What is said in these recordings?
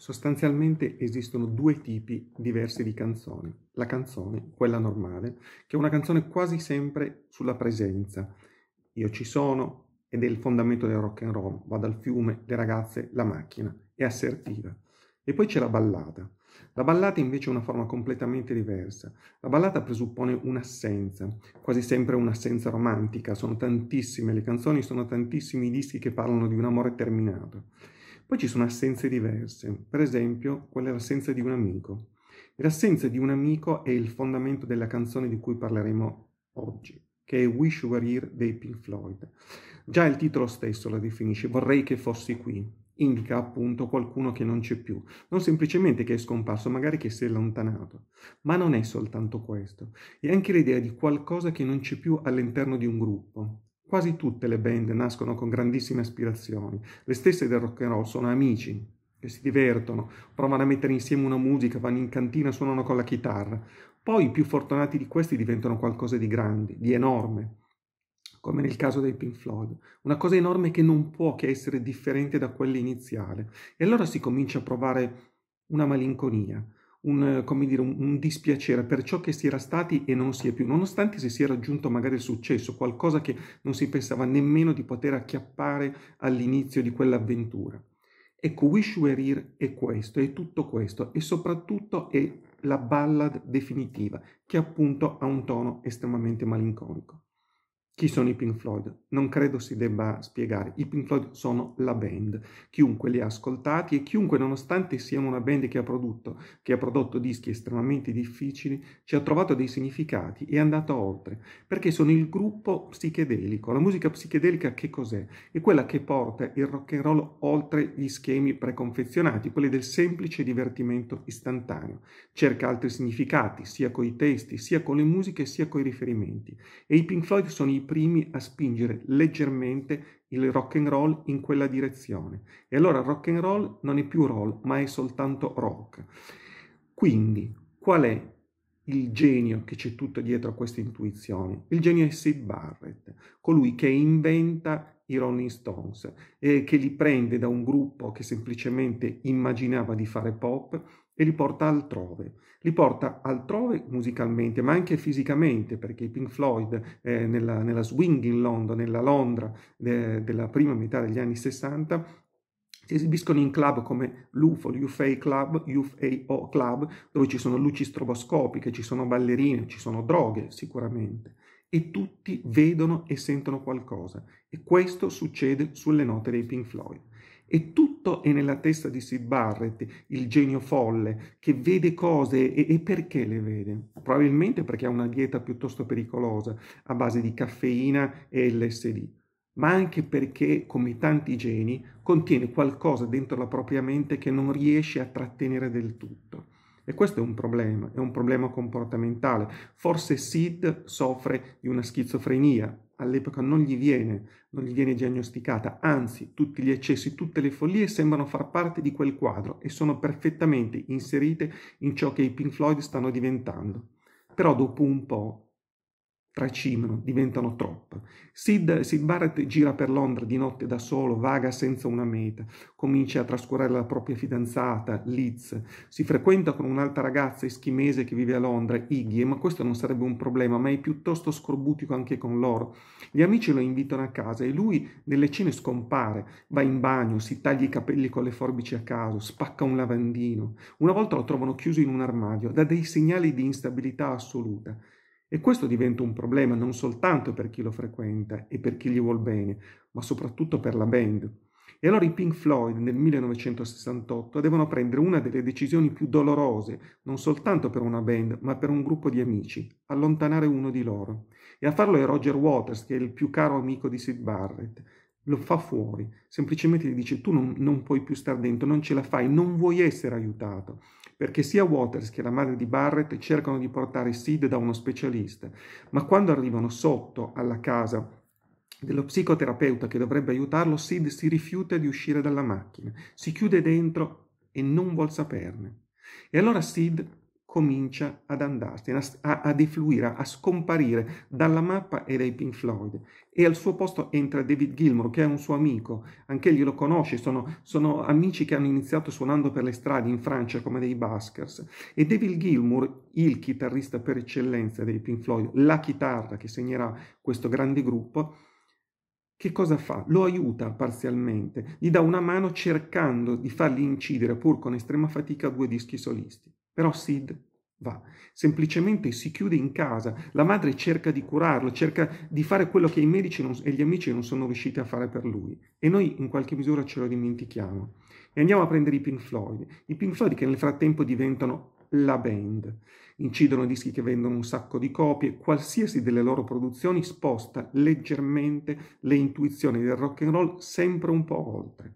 Sostanzialmente esistono due tipi diversi di canzoni. La canzone, quella normale, che è una canzone quasi sempre sulla presenza. Io ci sono ed è il fondamento del rock and roll. Vado al fiume, le ragazze, la macchina. È assertiva. E poi c'è la ballata. La ballata invece è una forma completamente diversa. La ballata presuppone un'assenza, quasi sempre un'assenza romantica. Sono tantissime le canzoni, sono tantissimi i dischi che parlano di un amore terminato. Poi ci sono assenze diverse, per esempio quella è l'assenza di un amico. L'assenza di un amico è il fondamento della canzone di cui parleremo oggi, che è Wish Were Here dei Pink Floyd. Già il titolo stesso la definisce, vorrei che fossi qui. Indica appunto qualcuno che non c'è più, non semplicemente che è scomparso, magari che si è allontanato. Ma non è soltanto questo, è anche l'idea di qualcosa che non c'è più all'interno di un gruppo, Quasi tutte le band nascono con grandissime aspirazioni. Le stesse del rock and roll sono amici che si divertono, provano a mettere insieme una musica, vanno in cantina, suonano con la chitarra. Poi i più fortunati di questi diventano qualcosa di grande, di enorme, come nel caso dei Pink Floyd, una cosa enorme che non può che essere differente da quella iniziale. E allora si comincia a provare una malinconia, un, eh, dire, un, un, dispiacere per ciò che si era stati e non si è più, nonostante si sia raggiunto magari il successo, qualcosa che non si pensava nemmeno di poter acchiappare all'inizio di quell'avventura. Ecco, Wish Were Here è questo, è tutto questo e soprattutto è la ballad definitiva, che appunto ha un tono estremamente malinconico. Chi sono i Pink Floyd? Non credo si debba spiegare. I Pink Floyd sono la band. Chiunque li ha ascoltati e chiunque, nonostante siamo una band che ha prodotto, che ha prodotto dischi estremamente difficili, ci ha trovato dei significati e è andato oltre. Perché sono il gruppo psichedelico. La musica psichedelica che cos'è? È quella che porta il rock and roll oltre gli schemi preconfezionati, quelli del semplice divertimento istantaneo. Cerca altri significati, sia coi testi, sia con le musiche, sia coi riferimenti. E i Pink Floyd sono i primi a spingere leggermente il rock and roll in quella direzione. E allora rock and roll non è più roll, ma è soltanto rock. Quindi, qual è il genio che c'è tutto dietro a questa intuizione? Il genio è Sid Barrett, colui che inventa i Rolling Stones, e che li prende da un gruppo che semplicemente immaginava di fare pop e li porta altrove. Li porta altrove musicalmente, ma anche fisicamente, perché i Pink Floyd eh, nella, nella, swing in Londra, nella Londra eh, della prima metà degli anni 60, si esibiscono in club come l'UFO, l'UFA Club, UFAO Club, dove ci sono luci stroboscopiche, ci sono ballerine, ci sono droghe sicuramente, e tutti vedono e sentono qualcosa. E questo succede sulle note dei Pink Floyd. E tutto è nella testa di Sid Barrett, il genio folle, che vede cose e, e perché le vede? Probabilmente perché ha una dieta piuttosto pericolosa, a base di caffeina e LSD ma anche perché, come tanti geni, contiene qualcosa dentro la propria mente che non riesce a trattenere del tutto. E questo è un problema, è un problema comportamentale. Forse Sid soffre di una schizofrenia, all'epoca non gli viene, non gli viene diagnosticata, anzi tutti gli eccessi, tutte le follie sembrano far parte di quel quadro e sono perfettamente inserite in ciò che i Pink Floyd stanno diventando. Però dopo un po' tracimano, diventano troppa. Sid, Sid Barrett gira per Londra di notte da solo, vaga senza una meta, comincia a trascurare la propria fidanzata, Liz, si frequenta con un'altra ragazza eschimese che vive a Londra, Iggy, ma questo non sarebbe un problema, ma è piuttosto scorbutico anche con loro. Gli amici lo invitano a casa e lui nelle cene scompare, va in bagno, si taglia i capelli con le forbici a caso, spacca un lavandino. Una volta lo trovano chiuso in un armadio, dà dei segnali di instabilità assoluta. E questo diventa un problema non soltanto per chi lo frequenta e per chi gli vuol bene, ma soprattutto per la band. E allora i Pink Floyd nel 1968 devono prendere una delle decisioni più dolorose, non soltanto per una band, ma per un gruppo di amici, allontanare uno di loro. E a farlo è Roger Waters, che è il più caro amico di Sid Barrett. Lo fa fuori, semplicemente gli dice tu non, non puoi più star dentro, non ce la fai, non vuoi essere aiutato perché sia Waters che la madre di Barrett cercano di portare Sid da uno specialista, ma quando arrivano sotto alla casa dello psicoterapeuta che dovrebbe aiutarlo, Sid si rifiuta di uscire dalla macchina, si chiude dentro e non vuol saperne. E allora Sid comincia ad andarsene, a, a defluire, a scomparire dalla mappa e dai Pink Floyd. E al suo posto entra David Gilmour, che è un suo amico, anche egli lo conosce, sono, sono amici che hanno iniziato suonando per le strade in Francia come dei Baskers. E David Gilmour, il chitarrista per eccellenza dei Pink Floyd, la chitarra che segnerà questo grande gruppo, che cosa fa? Lo aiuta parzialmente, gli dà una mano cercando di fargli incidere, pur con estrema fatica, due dischi solisti. Però Sid va, semplicemente si chiude in casa, la madre cerca di curarlo, cerca di fare quello che i medici non, e gli amici non sono riusciti a fare per lui e noi in qualche misura ce lo dimentichiamo. E andiamo a prendere i Pink Floyd, i Pink Floyd che nel frattempo diventano la band. Incidono dischi che vendono un sacco di copie, qualsiasi delle loro produzioni sposta leggermente le intuizioni del rock and roll sempre un po' oltre.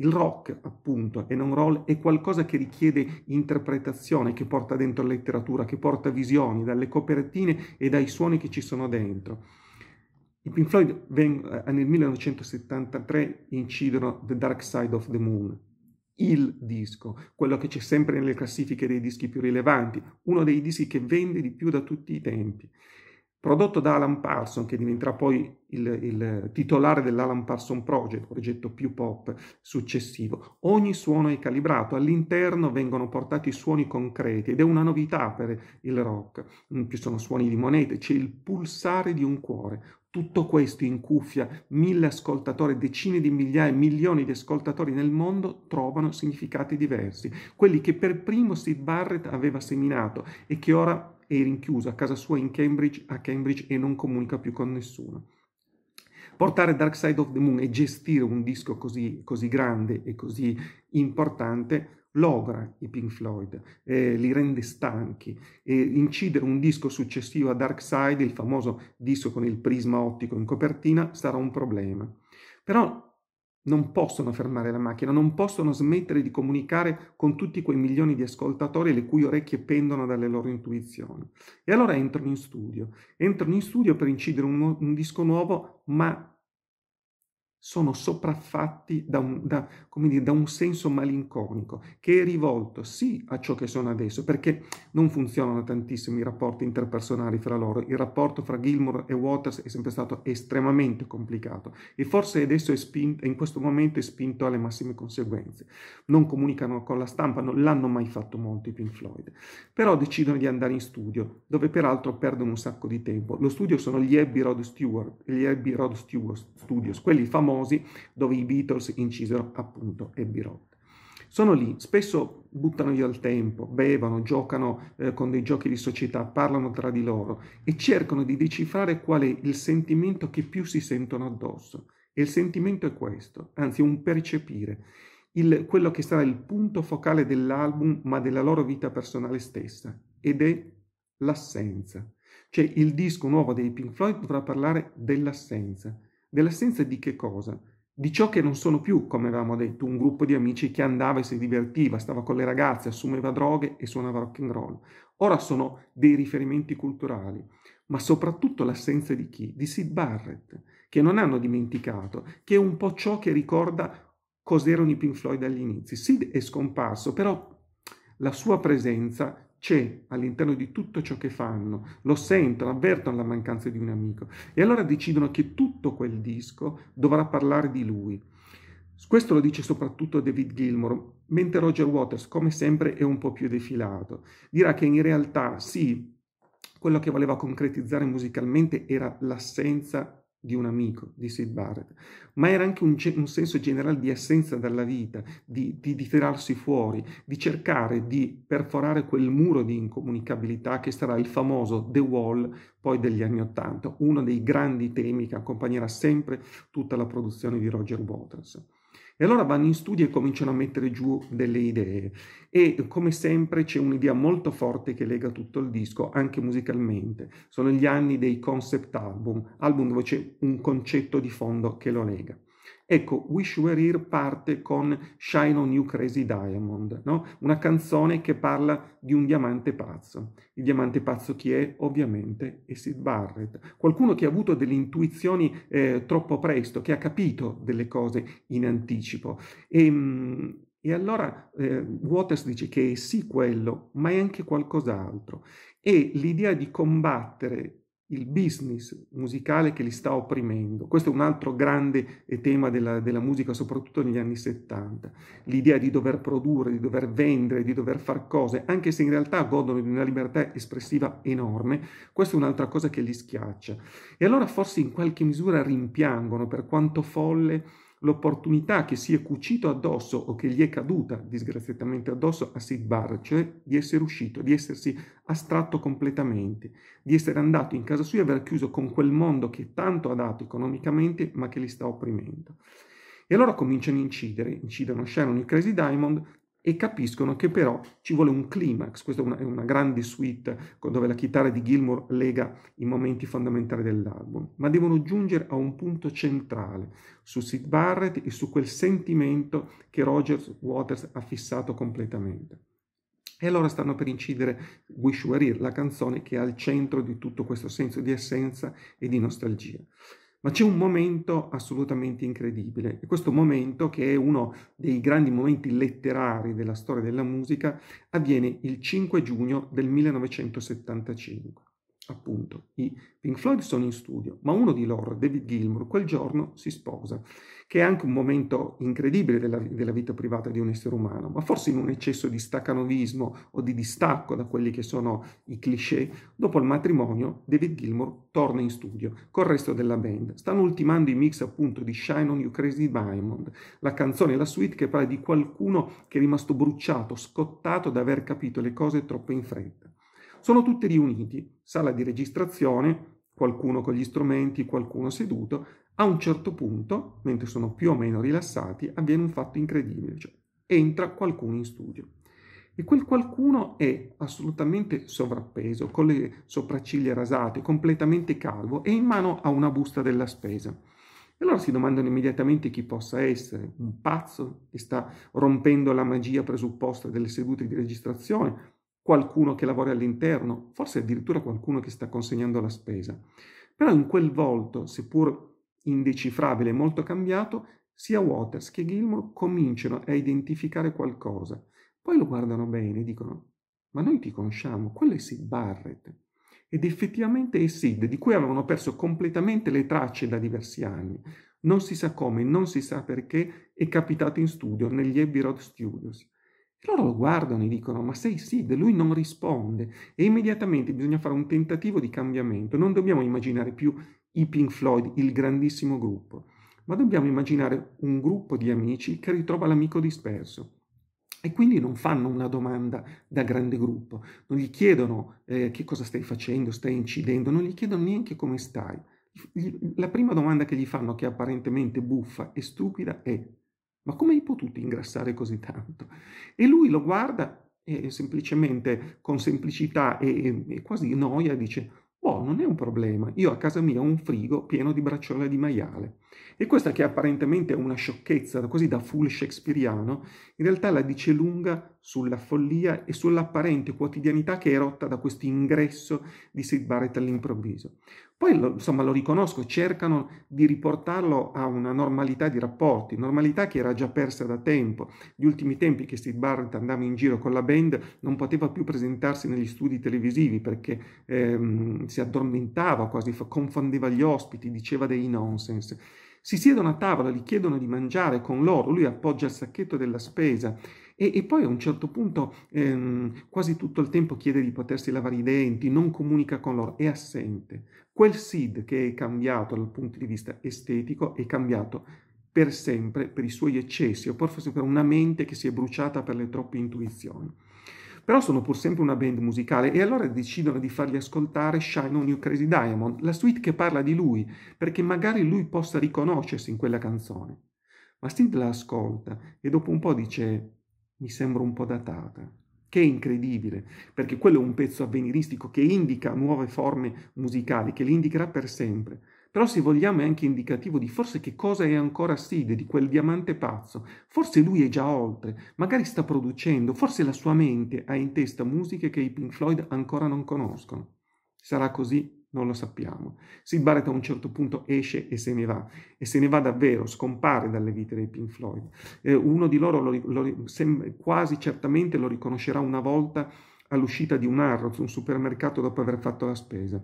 Il rock, appunto, e non roll è qualcosa che richiede interpretazione, che porta dentro la letteratura, che porta visioni dalle copertine e dai suoni che ci sono dentro. I Pink Floyd eh, nel 1973 incidono The Dark Side of the Moon, il disco, quello che c'è sempre nelle classifiche dei dischi più rilevanti, uno dei dischi che vende di più da tutti i tempi prodotto da Alan Parson, che diventerà poi il, il titolare dell'Alan Parson Project, progetto più pop successivo. Ogni suono è calibrato, all'interno vengono portati suoni concreti ed è una novità per il rock. Ci sono suoni di monete, c'è il pulsare di un cuore, tutto questo in cuffia, mille ascoltatori, decine di migliaia, milioni di ascoltatori nel mondo trovano significati diversi. Quelli che per primo Sid Barrett aveva seminato e che ora è rinchiuso a casa sua in Cambridge, a Cambridge e non comunica più con nessuno. Portare Dark Side of the Moon e gestire un disco così, così grande e così importante logra i Pink Floyd, eh, li rende stanchi e incidere un disco successivo a Dark Side, il famoso disco con il prisma ottico in copertina, sarà un problema. Però non possono fermare la macchina, non possono smettere di comunicare con tutti quei milioni di ascoltatori le cui orecchie pendono dalle loro intuizioni. E allora entrano in studio, entrano in studio per incidere un, un disco nuovo, ma sono sopraffatti da un, da, dire, da un, senso malinconico che è rivolto sì a ciò che sono adesso, perché non funzionano tantissimo i rapporti interpersonali fra loro. Il rapporto fra Gilmore e Waters è sempre stato estremamente complicato e forse adesso è spinto, in questo momento è spinto alle massime conseguenze. Non comunicano con la stampa, non l'hanno mai fatto molto i Pink Floyd, però decidono di andare in studio, dove peraltro perdono un sacco di tempo. Lo studio sono gli Abbey Road, Stewart, gli Abbey Road Stewart Studios, quelli famosi famosi dove i Beatles incisero appunto Abbey Road. Sono lì, spesso buttano via il tempo, bevono, giocano eh, con dei giochi di società, parlano tra di loro e cercano di decifrare qual è il sentimento che più si sentono addosso. E il sentimento è questo, anzi un percepire, il, quello che sarà il punto focale dell'album ma della loro vita personale stessa, ed è l'assenza. Cioè il disco nuovo dei Pink Floyd dovrà parlare dell'assenza, Dell'assenza di che cosa? Di ciò che non sono più, come avevamo detto, un gruppo di amici che andava e si divertiva, stava con le ragazze, assumeva droghe e suonava rock and roll. Ora sono dei riferimenti culturali, ma soprattutto l'assenza di chi? Di Sid Barrett, che non hanno dimenticato, che è un po' ciò che ricorda cos'erano i Pink Floyd agli inizi. Sid è scomparso, però la sua presenza c'è all'interno di tutto ciò che fanno, lo sentono, avvertono la mancanza di un amico e allora decidono che tutto quel disco dovrà parlare di lui. Questo lo dice soprattutto David Gilmour, mentre Roger Waters, come sempre, è un po' più defilato. Dirà che in realtà sì, quello che voleva concretizzare musicalmente era l'assenza di un amico di Sid Barrett, ma era anche un, un senso generale di assenza dalla vita, di, di, di, tirarsi fuori, di cercare di perforare quel muro di incomunicabilità che sarà il famoso The Wall poi degli anni Ottanta, uno dei grandi temi che accompagnerà sempre tutta la produzione di Roger Waters. E allora vanno in studio e cominciano a mettere giù delle idee. E come sempre c'è un'idea molto forte che lega tutto il disco, anche musicalmente. Sono gli anni dei concept album, album dove c'è un concetto di fondo che lo lega. Ecco, Wish Were Here parte con Shine on You Crazy Diamond, no? una canzone che parla di un diamante pazzo. Il diamante pazzo chi è? Ovviamente è Sid Barrett, qualcuno che ha avuto delle intuizioni eh, troppo presto, che ha capito delle cose in anticipo. E, ehm, e allora eh, Waters dice che è sì quello, ma è anche qualcos'altro. E l'idea di combattere il business musicale che li sta opprimendo. Questo è un altro grande eh, tema della, della, musica, soprattutto negli anni 70. L'idea di dover produrre, di dover vendere, di dover fare cose, anche se in realtà godono di una libertà espressiva enorme, questa è un'altra cosa che li schiaccia. E allora forse in qualche misura rimpiangono, per quanto folle, l'opportunità che si è cucito addosso o che gli è caduta disgraziatamente addosso a Sid Barrett, cioè di essere uscito, di essersi astratto completamente, di essere andato in casa sua e aver chiuso con quel mondo che tanto ha dato economicamente ma che li sta opprimendo. E allora cominciano a incidere, incidono Sharon e Crazy Diamond e capiscono che però ci vuole un climax, questa è una, è una grande suite dove la chitarra di Gilmour lega i momenti fondamentali dell'album, ma devono giungere a un punto centrale su Sid Barrett e su quel sentimento che Rogers Waters ha fissato completamente. E allora stanno per incidere Wish Were Here, la canzone che è al centro di tutto questo senso di essenza e di nostalgia. Ma c'è un momento assolutamente incredibile e questo momento, che è uno dei grandi momenti letterari della storia della musica, avviene il 5 giugno del 1975 appunto, i Pink Floyd sono in studio, ma uno di loro, David Gilmour, quel giorno si sposa, che è anche un momento incredibile della, della vita privata di un essere umano, ma forse in un eccesso di staccanovismo o di distacco da quelli che sono i cliché, dopo il matrimonio David Gilmour torna in studio col resto della band. Stanno ultimando i mix appunto di Shine on You Crazy Diamond, la canzone la suite che parla di qualcuno che è rimasto bruciato, scottato da aver capito le cose troppo in fretta sono tutti riuniti, sala di registrazione, qualcuno con gli strumenti, qualcuno seduto, a un certo punto, mentre sono più o meno rilassati, avviene un fatto incredibile, cioè entra qualcuno in studio. E quel qualcuno è assolutamente sovrappeso, con le sopracciglia rasate, completamente calvo e in mano ha una busta della spesa. E allora si domandano immediatamente chi possa essere, un pazzo che sta rompendo la magia presupposta delle sedute di registrazione, qualcuno che lavora all'interno, forse addirittura qualcuno che sta consegnando la spesa. Però in quel volto, seppur indecifrabile e molto cambiato, sia Waters che Gilmour cominciano a identificare qualcosa. Poi lo guardano bene e dicono, ma noi ti conosciamo, quello è Sid Barrett. Ed effettivamente è Sid, di cui avevano perso completamente le tracce da diversi anni. Non si sa come, non si sa perché, è capitato in studio, negli Abbey Road Studios. E loro lo guardano e dicono, ma sei Sid, lui non risponde. E immediatamente bisogna fare un tentativo di cambiamento. Non dobbiamo immaginare più i Pink Floyd, il grandissimo gruppo, ma dobbiamo immaginare un gruppo di amici che ritrova l'amico disperso. E quindi non fanno una domanda da grande gruppo, non gli chiedono eh, che cosa stai facendo, stai incidendo, non gli chiedono neanche come stai. La prima domanda che gli fanno, che è apparentemente buffa e stupida, è ma come hai potuto ingrassare così tanto? E lui lo guarda e semplicemente, con semplicità e, e quasi noia, dice Boh, non è un problema, io a casa mia ho un frigo pieno di bracciole di maiale. E questa che apparentemente è una sciocchezza, così da full shakespeariano, in realtà la dice lunga sulla follia e sull'apparente quotidianità che è rotta da questo ingresso di Sid Barrett all'improvviso. Poi insomma lo riconosco, cercano di riportarlo a una normalità di rapporti, normalità che era già persa da tempo. Gli ultimi tempi che Steve Barrett andava in giro con la band non poteva più presentarsi negli studi televisivi perché ehm, si addormentava quasi, confondeva gli ospiti, diceva dei nonsense. Si siedono a tavola, gli chiedono di mangiare con loro, lui appoggia il sacchetto della spesa e, e poi a un certo punto ehm, quasi tutto il tempo chiede di potersi lavare i denti, non comunica con loro, è assente. Quel Sid che è cambiato dal punto di vista estetico è cambiato per sempre per i suoi eccessi o forse per una mente che si è bruciata per le troppe intuizioni però sono pur sempre una band musicale e allora decidono di fargli ascoltare Shine on You Crazy Diamond, la suite che parla di lui, perché magari lui possa riconoscersi in quella canzone. Ma Steve la ascolta e dopo un po' dice mi sembra un po' datata, che è incredibile, perché quello è un pezzo avveniristico che indica nuove forme musicali, che le indicherà per sempre. Però se vogliamo è anche indicativo di forse che cosa è ancora Sid, di quel diamante pazzo. Forse lui è già oltre, magari sta producendo, forse la sua mente ha in testa musiche che i Pink Floyd ancora non conoscono. Sarà così non lo sappiamo. Sid Barrett a un certo punto esce e se ne va, e se ne va davvero, scompare dalle vite dei Pink Floyd. Eh, uno di loro lo, lo, sem- quasi certamente lo riconoscerà una volta all'uscita di un Harrods, un supermercato dopo aver fatto la spesa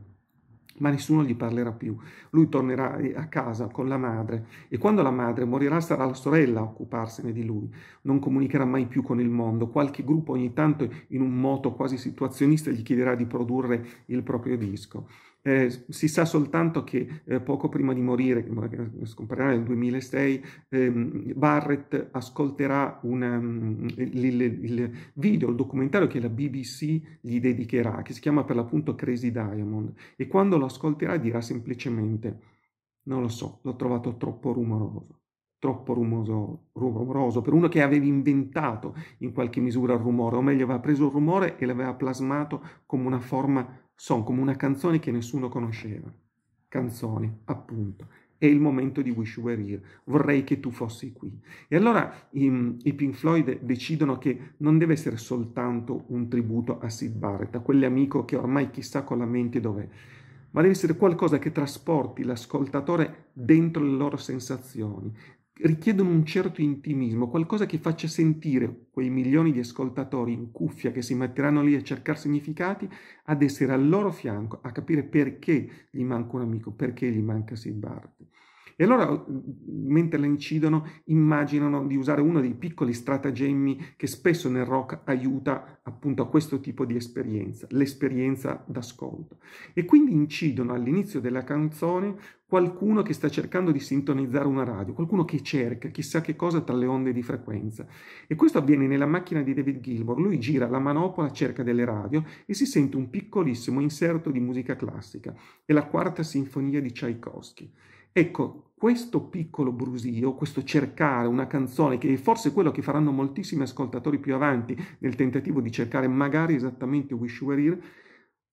ma nessuno gli parlerà più. Lui tornerà eh, a casa con la madre e quando la madre morirà sarà la sorella a occuparsene di lui. Non comunicherà mai più con il mondo. Qualche gruppo ogni tanto in un moto quasi situazionista gli chiederà di produrre il proprio disco. Eh, si sa soltanto che eh, poco prima di morire, eh, scomparirà nel 2006, ehm, Barrett ascolterà una, um, mm, il, il, il, video, il documentario che la BBC gli dedicherà, che si chiama per l'appunto Crazy Diamond, e quando lo ascolterà dirà semplicemente non lo so, l'ho trovato troppo rumoroso troppo rumoso, rumoroso per uno che aveva inventato in qualche misura il rumore, o meglio aveva preso il rumore e l'aveva plasmato come una forma sono come una canzone che nessuno conosceva. Canzone, appunto. È il momento di Wish Were Here. Vorrei che tu fossi qui. E allora i, ehm, i Pink Floyd decidono che non deve essere soltanto un tributo a Sid Barrett, a quell'amico che ormai chissà con la mente dov'è ma deve essere qualcosa che trasporti l'ascoltatore dentro le loro sensazioni, richiedono un certo intimismo, qualcosa che faccia sentire quei milioni di ascoltatori in cuffia che si metteranno lì a cercare significati, ad essere al loro fianco, a capire perché gli manca un amico, perché gli manca Sid Barrett. E allora, mentre la incidono, immaginano di usare uno dei piccoli stratagemmi che spesso nel rock aiuta appunto a questo tipo di esperienza, l'esperienza d'ascolto. E quindi incidono all'inizio della canzone qualcuno che sta cercando di sintonizzare una radio, qualcuno che cerca chissà che cosa tra le onde di frequenza. E questo avviene nella macchina di David Gilmour. Lui gira la manopola, cerca delle radio e si sente un piccolissimo inserto di musica classica. È la quarta sinfonia di Tchaikovsky. Ecco, questo piccolo brusio, questo cercare una canzone, che è forse quello che faranno moltissimi ascoltatori più avanti nel tentativo di cercare magari esattamente Wish You Were Here,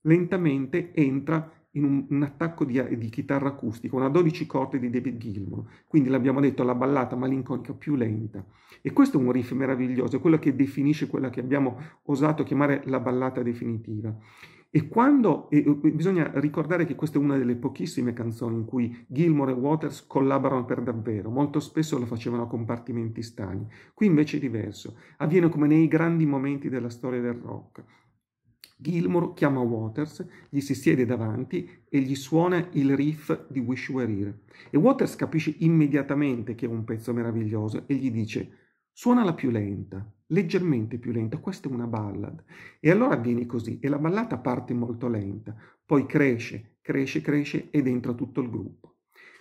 lentamente entra in un, un attacco di, di, chitarra acustica, una 12 corde di David Gilmour, quindi l'abbiamo detto la ballata malinconica più lenta. E questo è un riff meraviglioso, è quello che definisce quella che abbiamo osato chiamare la ballata definitiva. E quando e bisogna ricordare che questa è una delle pochissime canzoni in cui Gilmore e Waters collaborano per davvero, molto spesso lo facevano a compartimenti stagni. Qui invece è diverso, avviene come nei grandi momenti della storia del rock. Gilmore chiama Waters, gli si siede davanti e gli suona il riff di Wish Were Here. E Waters capisce immediatamente che è un pezzo meraviglioso e gli dice: Suona la più lenta, leggermente più lenta, questa è una ballad. E allora avviene così, e la ballata parte molto lenta, poi cresce, cresce, cresce ed entra tutto il gruppo.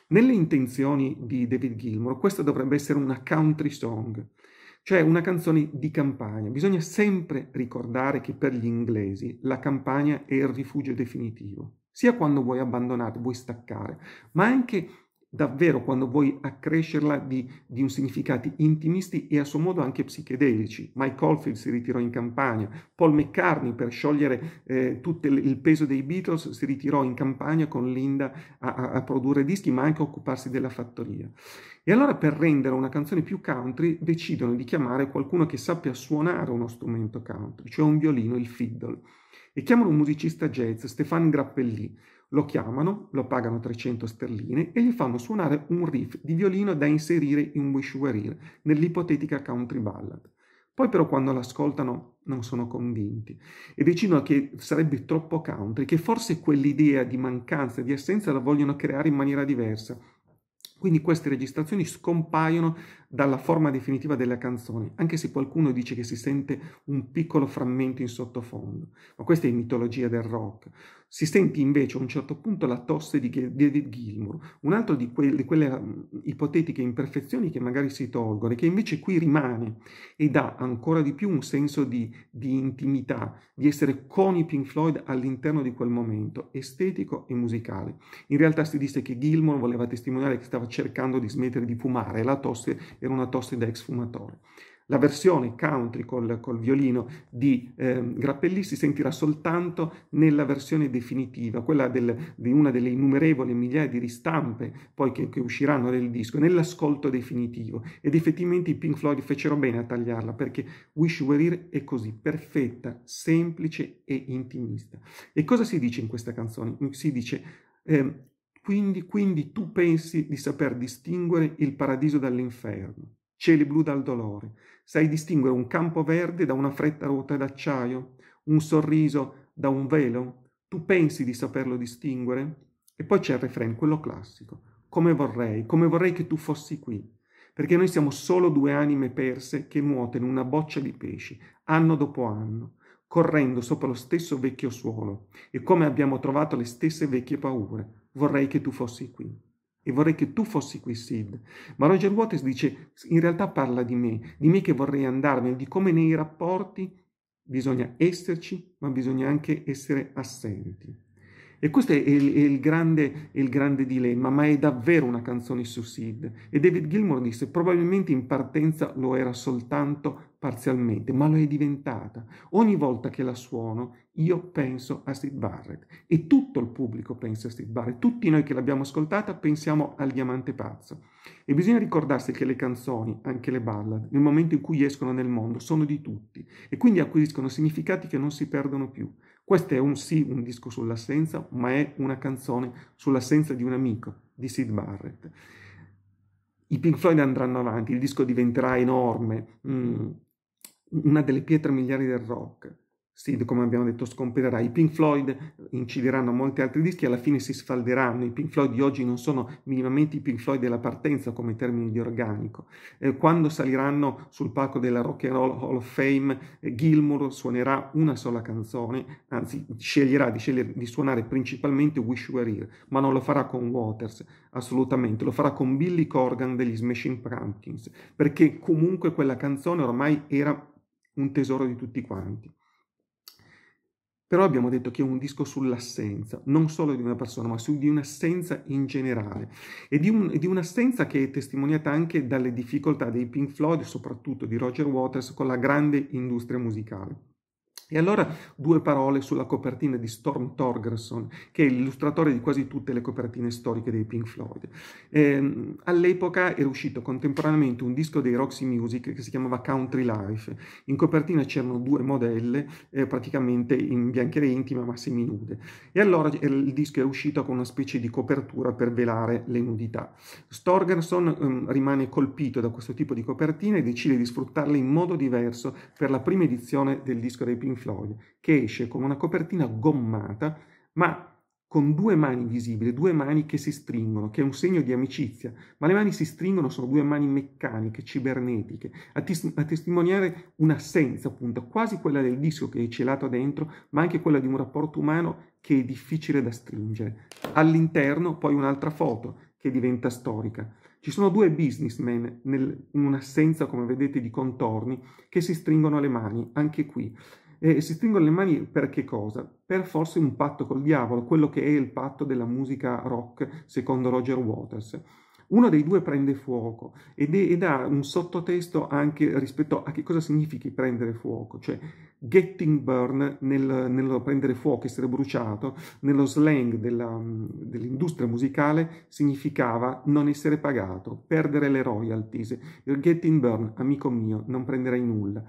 Nelle intenzioni di David Gilmour, questa dovrebbe essere una country song, cioè una canzone di campagna. Bisogna sempre ricordare che per gli inglesi la campagna è il rifugio definitivo, sia quando vuoi abbandonare, vuoi staccare, ma anche davvero quando vuoi accrescerla di, di, un significati intimisti e a suo modo anche psichedelici. Mike Caulfield si ritirò in campagna, Paul McCartney per sciogliere eh, tutto il peso dei Beatles si ritirò in campagna con Linda a, a, a produrre dischi ma anche a occuparsi della fattoria. E allora per rendere una canzone più country decidono di chiamare qualcuno che sappia suonare uno strumento country, cioè un violino, il fiddle. E chiamano un musicista jazz, Stefan Grappelli, lo chiamano, lo pagano 300 sterline e gli fanno suonare un riff di violino da inserire in Wish Were nell'ipotetica country ballad. Poi però quando l'ascoltano non sono convinti e decidono che sarebbe troppo country, che forse quell'idea di mancanza, di assenza la vogliono creare in maniera diversa. Quindi queste registrazioni scompaiono dalla forma definitiva della canzone, anche se qualcuno dice che si sente un piccolo frammento in sottofondo, ma questa è mitologia del rock. Si sente invece a un certo punto la tosse di David Gilmour, un altro di, que- di quelle mm, ipotetiche imperfezioni che magari si tolgono e che invece qui rimane e dà ancora di più un senso di, di intimità, di essere con i Pink Floyd all'interno di quel momento, estetico e musicale. In realtà si disse che Gilmour voleva testimoniare che stava cercando di smettere di fumare, la tosse era una tosta da ex fumatore. La versione country col, col violino di eh, Grappelli si sentirà soltanto nella versione definitiva, quella del, di una delle innumerevoli migliaia di ristampe poi che, che usciranno del disco, nell'ascolto definitivo. Ed effettivamente i Pink Floyd fecero bene a tagliarla perché Wish You Were Here è così, perfetta, semplice e intimista. E cosa si dice in questa canzone? Si dice... Eh, quindi, quindi tu pensi di saper distinguere il paradiso dall'inferno, cieli blu dal dolore, sai distinguere un campo verde da una fretta rotta d'acciaio, un sorriso da un velo? Tu pensi di saperlo distinguere? E poi c'è il refrain, quello classico. Come vorrei, come vorrei che tu fossi qui. Perché noi siamo solo due anime perse che nuotano una boccia di pesci, anno dopo anno, correndo sopra lo stesso vecchio suolo, e come abbiamo trovato le stesse vecchie paure, vorrei che tu fossi qui. E vorrei che tu fossi qui, Sid. Ma Roger Waters dice, in realtà parla di me, di me che vorrei andarmene, di come nei rapporti bisogna esserci, ma bisogna anche essere assenti. E questo è il, è il, grande, il grande dilemma, ma è davvero una canzone su Sid. E David Gilmour disse, probabilmente in partenza lo era soltanto parzialmente, ma lo è diventata. Ogni volta che la suono io penso a Sid Barrett e tutto il pubblico pensa a Sid Barrett, tutti noi che l'abbiamo ascoltata pensiamo al diamante pazzo. E bisogna ricordarsi che le canzoni, anche le ballad, nel momento in cui escono nel mondo, sono di tutti e quindi acquisiscono significati che non si perdono più. Questo è un sì un disco sull'assenza, ma è una canzone sull'assenza di un amico, di Sid Barrett. I Pink Floyd andranno avanti, il disco diventerà enorme, mm, una delle pietre miliari del rock. Sid, come abbiamo detto, scomparirà. I Pink Floyd incideranno molti altri dischi, alla fine si sfalderanno. I Pink Floyd di oggi non sono minimamente i Pink Floyd della partenza come termini di organico. Eh, quando saliranno sul palco della Rock and Roll Hall of Fame, eh, Gilmour suonerà una sola canzone, anzi sceglierà di, scegliere, di suonare principalmente Wish You Were Here, ma non lo farà con Waters, assolutamente, lo farà con Billy Corgan degli Smashing Pumpkins, perché comunque quella canzone ormai era un tesoro di tutti quanti. Però abbiamo detto che è un disco sull'assenza, non solo di una persona, ma su di un'assenza in generale e di, un, di un'assenza che è testimoniata anche dalle difficoltà dei Pink Floyd, soprattutto di Roger Waters, con la grande industria musicale. E allora due parole sulla copertina di Storm Torgerson, che è l'illustratore di quasi tutte le copertine storiche dei Pink Floyd. Eh, all'epoca era uscito contemporaneamente un disco dei Roxy Music che si chiamava Country Life. In copertina c'erano due modelle, eh, praticamente in biancheria intima ma seminude. E allora eh, il disco è uscito con una specie di copertura per velare le nudità. Storgerson ehm, rimane colpito da questo tipo di copertina e decide di sfruttarle in modo diverso per la prima edizione del disco dei Pink Floyd Floyd, che esce con una copertina gommata, ma con due mani visibili, due mani che si stringono, che è un segno di amicizia, ma le mani si stringono sono due mani meccaniche, cibernetiche, a, tis- a testimoniare un'assenza, appunto, quasi quella del disco che è celato dentro, ma anche quella di un rapporto umano che è difficile da stringere. All'interno poi un'altra foto che diventa storica. Ci sono due businessmen nel, in un'assenza, come vedete, di contorni che si stringono le mani, anche qui e si stringono le mani per che cosa? Per forse un patto col diavolo, quello che è il patto della musica rock secondo Roger Waters. Uno dei due prende fuoco ed, è, ed ha un sottotesto anche rispetto a che cosa significhi prendere fuoco, cioè getting burn nel, nel prendere fuoco, essere bruciato, nello slang della, dell'industria musicale significava non essere pagato, perdere le royalties. Il getting burn, amico mio, non prenderai nulla.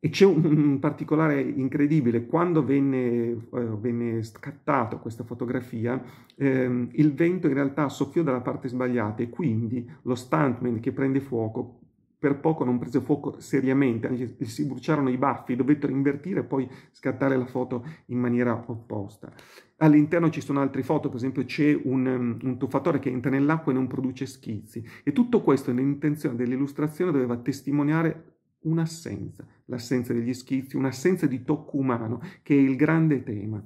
E c'è un particolare incredibile, quando venne, eh, venne scattata questa fotografia, ehm, il vento in realtà soffiò dalla parte sbagliata e quindi lo stuntman che prende fuoco per poco non prese fuoco seriamente, si bruciarono i baffi, dovettero invertire e poi scattare la foto in maniera opposta. All'interno ci sono altre foto, per esempio c'è un, un, tuffatore che entra nell'acqua e non produce schizzi. E tutto questo nell'intenzione dell'illustrazione doveva testimoniare un'assenza, l'assenza degli schizzi, un'assenza di tocco umano, che è il grande tema.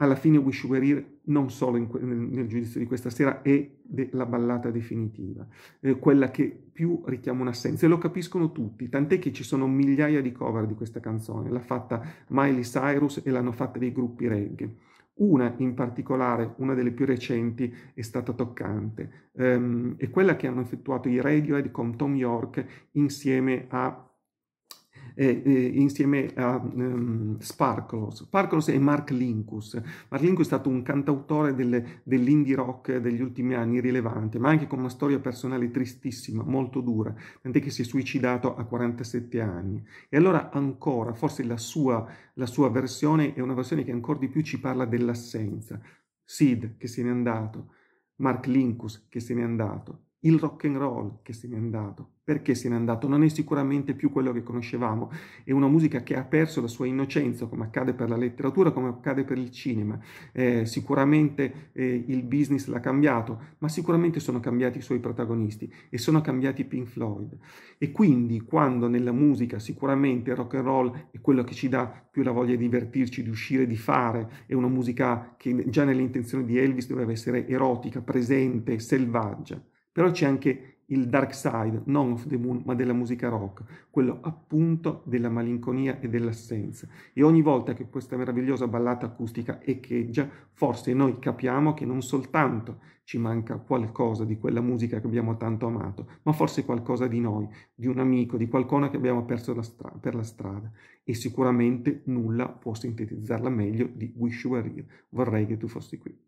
Alla fine Wish Werir, non solo in, nel, nel, giudizio di questa sera, è de, la ballata definitiva, eh, quella che più richiama un'assenza, e lo capiscono tutti, tant'è che ci sono migliaia di cover di questa canzone, l'ha fatta Miley Cyrus e l'hanno fatta dei gruppi reggae. Una in particolare, una delle più recenti, è stata toccante. Um, è quella che hanno effettuato i Radiohead con Tom York insieme a eh, insieme a um, Sparkles. Sparkles e Mark Linkus. Mark Linkus è stato un cantautore del, dell'indie rock degli ultimi anni rilevante, ma anche con una storia personale tristissima, molto dura, tant'è che si è suicidato a 47 anni. E allora ancora, forse la sua, la sua versione è una versione che ancora di più ci parla dell'assenza. Sid che se n'è andato, Mark Linkus che se n'è andato, il rock and roll che se n'è andato, perché se n'è andato, non è sicuramente più quello che conoscevamo, è una musica che ha perso la sua innocenza, come accade per la letteratura, come accade per il cinema, eh, sicuramente eh, il business l'ha cambiato, ma sicuramente sono cambiati i suoi protagonisti e sono cambiati Pink Floyd. E quindi quando nella musica sicuramente rock and roll è quello che ci dà più la voglia di divertirci, di uscire, di fare, è una musica che già nell'intenzione di Elvis doveva essere erotica, presente, selvaggia, però c'è anche il dark side, non of the moon, ma della musica rock, quello appunto della malinconia e dell'assenza. E ogni volta che questa meravigliosa ballata acustica echeggia, forse noi capiamo che non soltanto ci manca qualcosa di quella musica che abbiamo tanto amato, ma forse qualcosa di noi, di un amico, di qualcuno che abbiamo perso la stra- per la strada. E sicuramente nulla può sintetizzarla meglio di Wish You Were Here, vorrei che tu fossi qui.